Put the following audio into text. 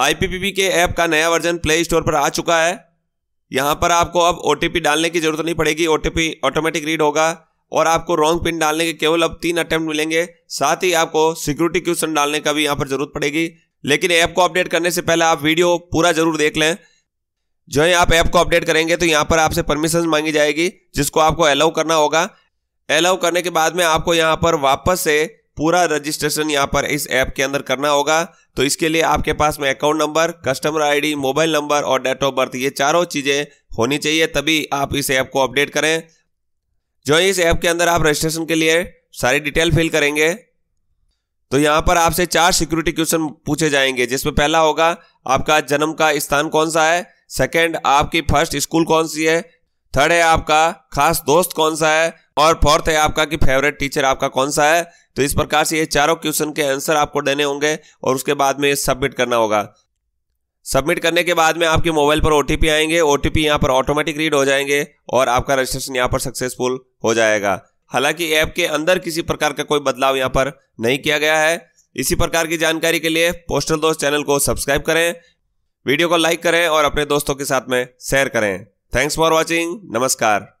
IPPB के app का नया वर्जन प्ले स्टोर पर आ चुका है यहाँ पर आपको अब ओ डालने की जरूरत नहीं पड़ेगी ओ ऑटोमेटिक रीड होगा और आपको रॉन्ग पिन डालने के केवल अब तीन अटेम्प्ट मिलेंगे साथ ही आपको सिक्योरिटी क्वेश्चन डालने का भी यहाँ पर जरूरत पड़ेगी लेकिन ऐप को अपडेट करने से पहले आप वीडियो पूरा जरूर देख लें जो है आप ऐप को अपडेट करेंगे तो यहाँ पर आपसे परमिशन मांगी जाएगी जिसको आपको अलाउ करना होगा अलाउ करने के बाद में आपको यहाँ पर वापस से पूरा रजिस्ट्रेशन यहाँ पर इस ऐप के अंदर करना होगा तो इसके लिए आपके पास में account number customer ID mobile number और डेट ऑफ बर्थ ये चारों चीज़ें होनी चाहिए तभी आप इस ऐप को अपडेट करें जो इस ऐप के अंदर आप रजिस्ट्रेशन के लिए सारी डिटेल फिल करेंगे तो यहां पर आपसे चार सिक्योरिटी क्वेश्चन पूछे जाएंगे जिसमें पहला होगा आपका जन्म का स्थान कौन सा है सेकंड आपकी फर्स्ट स्कूल कौन सी है थर्ड है आपका खास दोस्त कौन सा है और फोर्थ है आपका कि फेवरेट टीचर आपका कौन सा है तो इस प्रकार से ये चारों क्वेश्चन के आंसर आपको देने होंगे और उसके बाद में ये सबमिट करना होगा सबमिट करने के बाद में आपके मोबाइल पर ओटीपी आएंगे ओटीपी यहाँ पर ऑटोमेटिक रीड हो जाएंगे और आपका रजिस्ट्रेशन यहाँ पर सक्सेसफुल हो जाएगा हालांकि ऐप के अंदर किसी प्रकार का कोई बदलाव यहाँ पर नहीं किया गया है इसी प्रकार की जानकारी के लिए पोस्टल दोस्त चैनल को सब्सक्राइब करें वीडियो को लाइक करें और अपने दोस्तों के साथ में शेयर करें Thanks for watching. Namaskar.